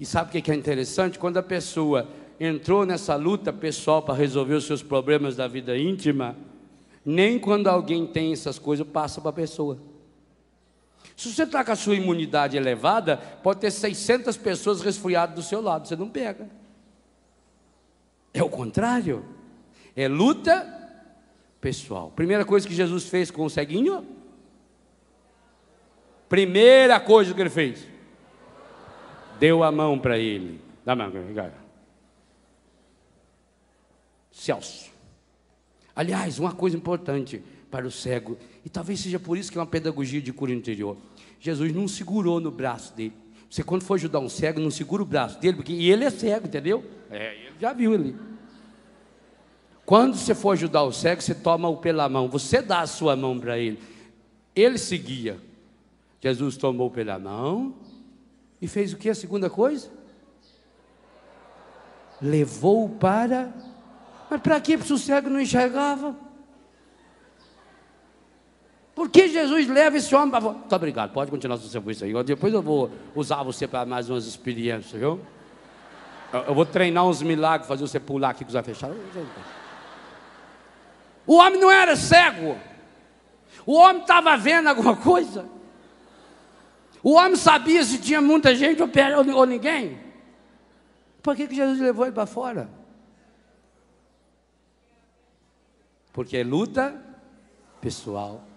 E sabe o que é interessante? Quando a pessoa entrou nessa luta pessoal para resolver os seus problemas da vida íntima, nem quando alguém tem essas coisas passa para a pessoa. Se você está com a sua imunidade elevada, pode ter 600 pessoas resfriadas do seu lado, você não pega. É o contrário. É luta pessoal. Primeira coisa que Jesus fez com o ceguinho. Primeira coisa que ele fez deu a mão para ele. Dá a mão, Celso. Aliás, uma coisa importante para o cego, e talvez seja por isso que é uma pedagogia de cura interior. Jesus não segurou no braço dele. Você, quando for ajudar um cego, não segura o braço dele, porque e ele é cego, entendeu? É, ele já viu ele. Quando você for ajudar o cego, você toma-o pela mão, você dá a sua mão para ele. Ele seguia. Jesus tomou pela mão, e fez o que a segunda coisa? Levou para. Mas para que o cego não enxergava? Por que Jesus leva esse homem para. Muito obrigado, pode continuar seu serviço aí. Depois eu vou usar você para mais umas experiências, viu? Eu vou treinar uns milagres, fazer você pular aqui com os olhos fechados. O homem não era cego. O homem estava vendo alguma coisa. O homem sabia se tinha muita gente ou, ou ninguém. Por que, que Jesus levou ele para fora? Porque é luta pessoal.